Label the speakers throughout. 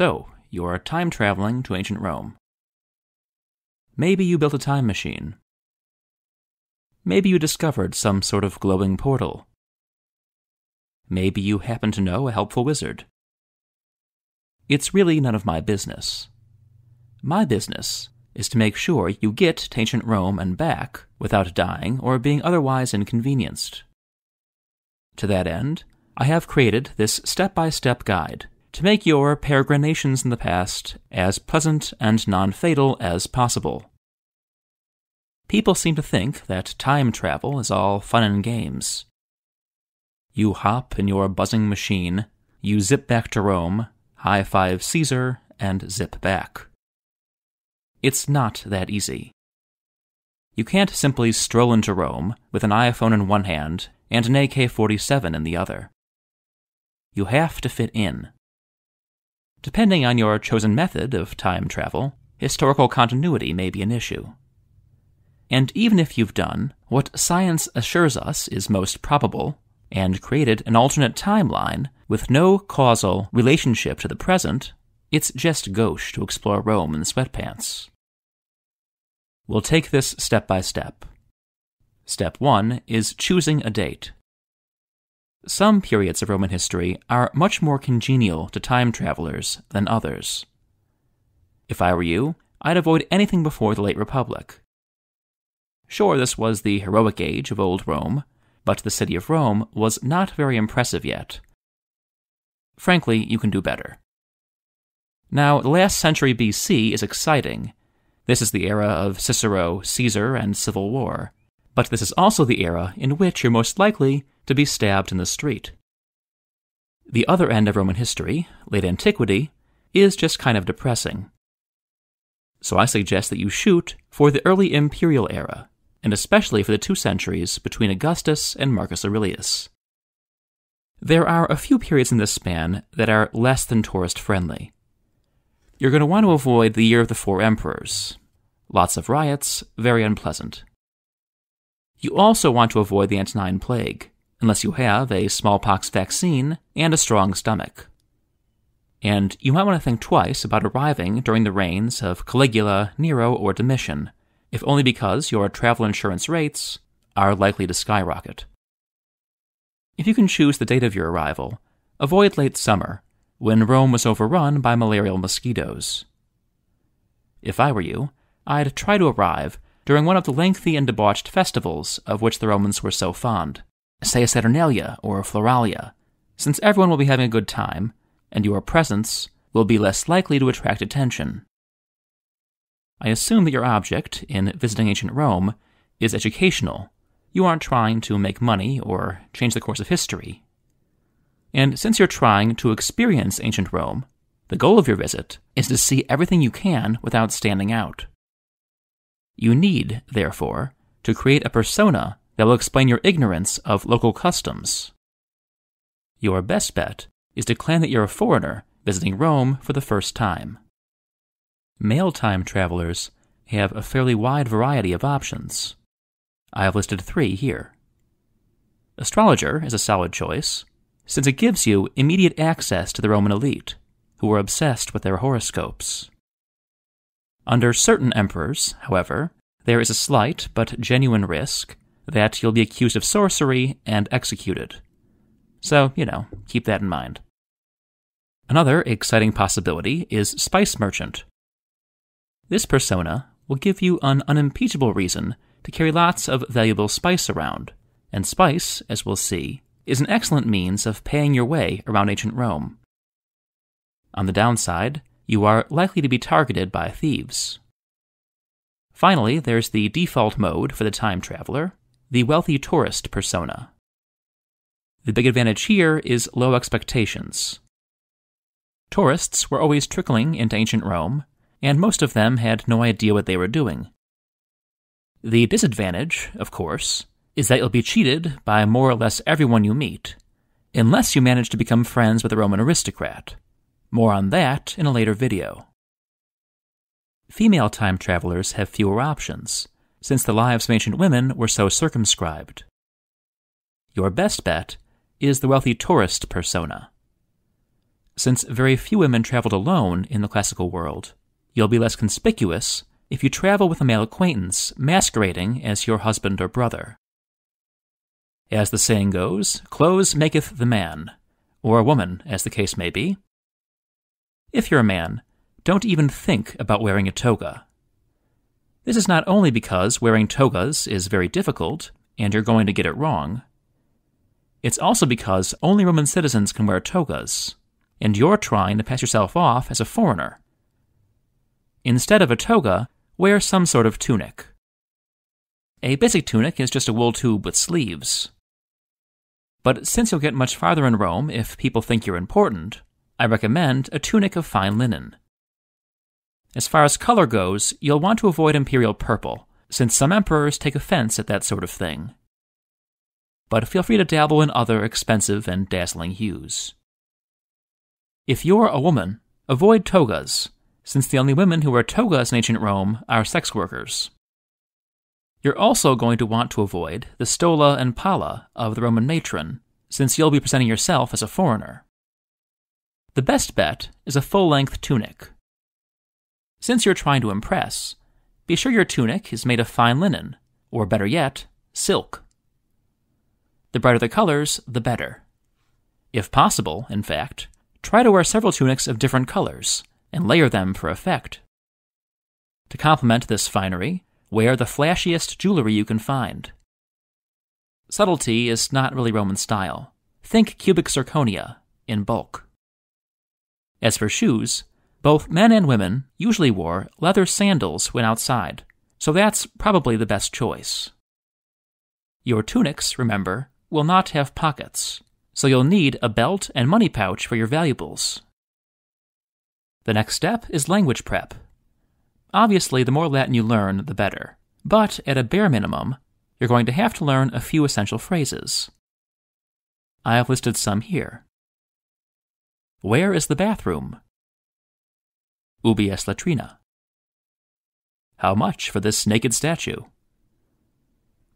Speaker 1: So, you are time traveling to ancient Rome. Maybe you built a time machine. Maybe you discovered some sort of glowing portal. Maybe you happen to know a helpful wizard. It's really none of my business. My business is to make sure you get to ancient Rome and back without dying or being otherwise inconvenienced. To that end, I have created this step by step guide to make your peregrinations in the past as pleasant and non fatal as possible. People seem to think that time travel is all fun and games. You hop in your buzzing machine, you zip back to Rome, high five Caesar, and zip back. It's not that easy. You can't simply stroll into Rome with an iPhone in one hand and an AK 47 in the other. You have to fit in. Depending on your chosen method of time travel, historical continuity may be an issue. And even if you've done what science assures us is most probable and created an alternate timeline with no causal relationship to the present, it's just gauche to explore Rome in sweatpants. We'll take this step by step. Step 1 is choosing a date. Some periods of Roman history are much more congenial to time travelers than others. If I were you, I'd avoid anything before the late Republic. Sure, this was the heroic age of old Rome, but the city of Rome was not very impressive yet. Frankly, you can do better. Now, the last century BC is exciting. This is the era of Cicero, Caesar, and civil war. But this is also the era in which you're most likely to be stabbed in the street. The other end of Roman history, late antiquity, is just kind of depressing. So I suggest that you shoot for the early imperial era, and especially for the two centuries between Augustus and Marcus Aurelius. There are a few periods in this span that are less than tourist friendly. You're going to want to avoid the year of the four emperors. Lots of riots, very unpleasant. You also want to avoid the Antonine Plague, unless you have a smallpox vaccine and a strong stomach. And you might want to think twice about arriving during the reigns of Caligula, Nero, or Domitian, if only because your travel insurance rates are likely to skyrocket. If you can choose the date of your arrival, avoid late summer, when Rome was overrun by malarial mosquitoes. If I were you, I'd try to arrive during one of the lengthy and debauched festivals of which the Romans were so fond, say a Saturnalia or a Floralia, since everyone will be having a good time, and your presence will be less likely to attract attention. I assume that your object in visiting ancient Rome is educational. You aren't trying to make money or change the course of history. And since you're trying to experience ancient Rome, the goal of your visit is to see everything you can without standing out. You need, therefore, to create a persona that will explain your ignorance of local customs. Your best bet is to claim that you're a foreigner visiting Rome for the first time. Mail time travelers have a fairly wide variety of options. I have listed three here. Astrologer is a solid choice, since it gives you immediate access to the Roman elite, who were obsessed with their horoscopes. Under certain emperors, however, there is a slight but genuine risk that you'll be accused of sorcery and executed. So, you know, keep that in mind. Another exciting possibility is Spice Merchant. This persona will give you an unimpeachable reason to carry lots of valuable spice around, and spice, as we'll see, is an excellent means of paying your way around ancient Rome. On the downside, you are likely to be targeted by thieves. Finally, there's the default mode for the time traveler, the wealthy tourist persona. The big advantage here is low expectations. Tourists were always trickling into ancient Rome, and most of them had no idea what they were doing. The disadvantage, of course, is that you'll be cheated by more or less everyone you meet, unless you manage to become friends with a Roman aristocrat. More on that in a later video. Female time travelers have fewer options, since the lives of ancient women were so circumscribed. Your best bet is the wealthy tourist persona. Since very few women traveled alone in the classical world, you'll be less conspicuous if you travel with a male acquaintance masquerading as your husband or brother. As the saying goes, clothes maketh the man, or a woman, as the case may be. If you're a man, don't even think about wearing a toga. This is not only because wearing togas is very difficult and you're going to get it wrong. It's also because only Roman citizens can wear togas, and you're trying to pass yourself off as a foreigner. Instead of a toga, wear some sort of tunic. A basic tunic is just a wool tube with sleeves. But since you'll get much farther in Rome if people think you're important, I recommend a tunic of fine linen. As far as color goes, you'll want to avoid imperial purple, since some emperors take offense at that sort of thing. But feel free to dabble in other expensive and dazzling hues. If you're a woman, avoid togas, since the only women who wear togas in ancient Rome are sex workers. You're also going to want to avoid the stola and palla of the Roman matron, since you'll be presenting yourself as a foreigner. The best bet is a full length tunic, since you're trying to impress, be sure your tunic is made of fine linen, or better yet, silk. The brighter the colors, the better. If possible, in fact, try to wear several tunics of different colors and layer them for effect. To complement this finery, wear the flashiest jewelry you can find. Subtlety is not really Roman style. Think cubic zirconia in bulk. As for shoes, both men and women usually wore leather sandals when outside, so that's probably the best choice. Your tunics, remember, will not have pockets, so you'll need a belt and money pouch for your valuables. The next step is language prep. Obviously, the more Latin you learn, the better, but at a bare minimum, you're going to have to learn a few essential phrases. I have listed some here. Where is the bathroom? ubi est latrina? How much for this naked statue?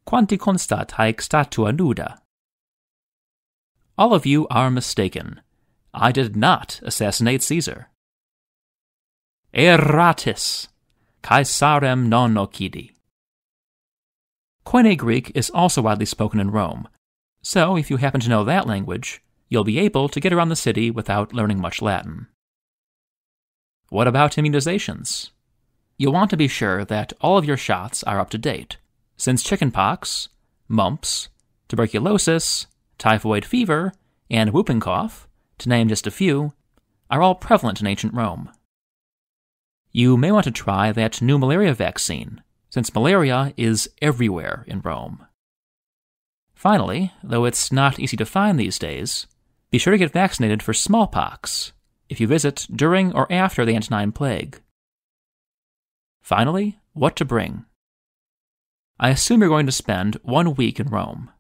Speaker 1: Quanti constat haec statua nuda? All of you are mistaken. I did not assassinate Caesar. Erratis, Caesarem non occidi. Koine Greek is also widely spoken in Rome, so if you happen to know that language, you'll be able to get around the city without learning much Latin. What about immunizations? You'll want to be sure that all of your shots are up to date, since chickenpox, mumps, tuberculosis, typhoid fever, and whooping cough, to name just a few, are all prevalent in ancient Rome. You may want to try that new malaria vaccine, since malaria is everywhere in Rome. Finally, though it's not easy to find these days, be sure to get vaccinated for smallpox, if you visit during or after the Antonine Plague. Finally, what to bring. I assume you're going to spend one week in Rome.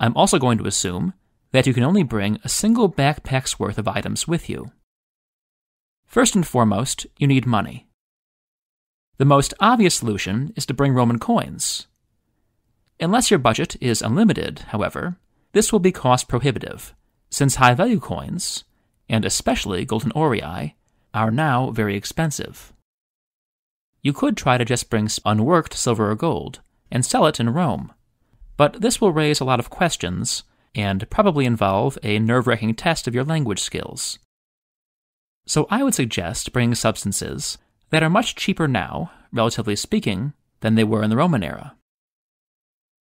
Speaker 1: I'm also going to assume that you can only bring a single backpack's worth of items with you. First and foremost, you need money. The most obvious solution is to bring Roman coins. Unless your budget is unlimited, however, this will be cost prohibitive, since high value coins, and especially golden orei, are now very expensive. You could try to just bring unworked silver or gold and sell it in Rome, but this will raise a lot of questions and probably involve a nerve wracking test of your language skills. So I would suggest bringing substances that are much cheaper now, relatively speaking, than they were in the Roman era.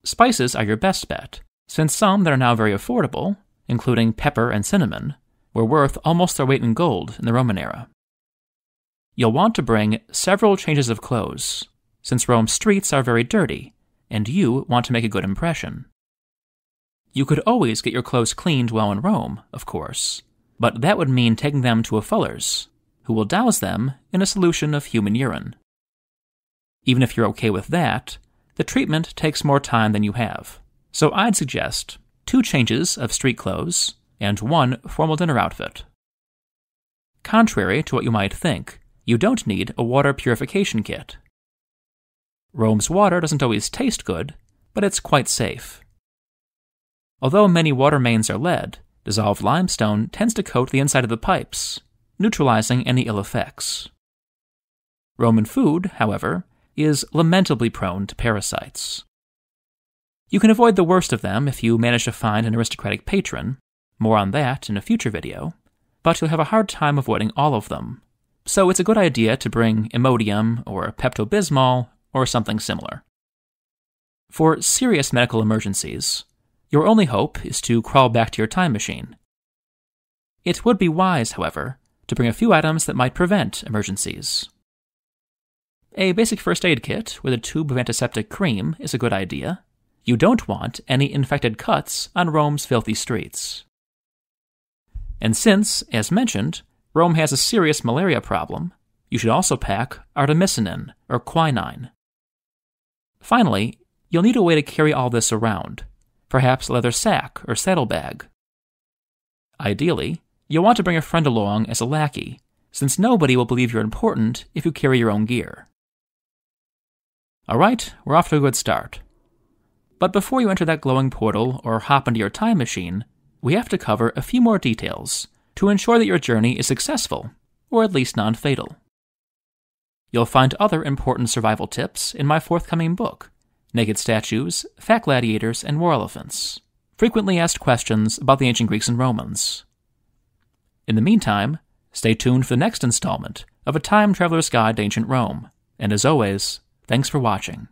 Speaker 1: Spices are your best bet, since some that are now very affordable, including pepper and cinnamon, were worth almost their weight in gold in the Roman era. You'll want to bring several changes of clothes, since Rome's streets are very dirty, and you want to make a good impression. You could always get your clothes cleaned while in Rome, of course, but that would mean taking them to a fuller's, who will douse them in a solution of human urine. Even if you're okay with that, the treatment takes more time than you have. So I'd suggest two changes of street clothes and one formal dinner outfit. Contrary to what you might think, you don't need a water purification kit. Rome's water doesn't always taste good, but it's quite safe. Although many water mains are lead, dissolved limestone tends to coat the inside of the pipes, neutralizing any ill effects. Roman food, however, is lamentably prone to parasites. You can avoid the worst of them if you manage to find an aristocratic patron, more on that in a future video, but you'll have a hard time avoiding all of them. So it's a good idea to bring Imodium or Pepto Bismol or something similar. For serious medical emergencies, your only hope is to crawl back to your time machine. It would be wise, however, to bring a few items that might prevent emergencies. A basic first aid kit with a tube of antiseptic cream is a good idea. You don't want any infected cuts on Rome's filthy streets. And since, as mentioned, Rome has a serious malaria problem, you should also pack artemisinin, or quinine. Finally, you'll need a way to carry all this around, perhaps a leather sack or saddlebag. Ideally, you'll want to bring a friend along as a lackey, since nobody will believe you're important if you carry your own gear. Alright, we're off to a good start. But before you enter that glowing portal or hop into your time machine, we have to cover a few more details to ensure that your journey is successful, or at least non fatal. You'll find other important survival tips in my forthcoming book, Naked Statues, Fat Gladiators, and War Elephants Frequently Asked Questions About the Ancient Greeks and Romans. In the meantime, stay tuned for the next installment of A Time Traveler's Guide to Ancient Rome. And as always, thanks for watching.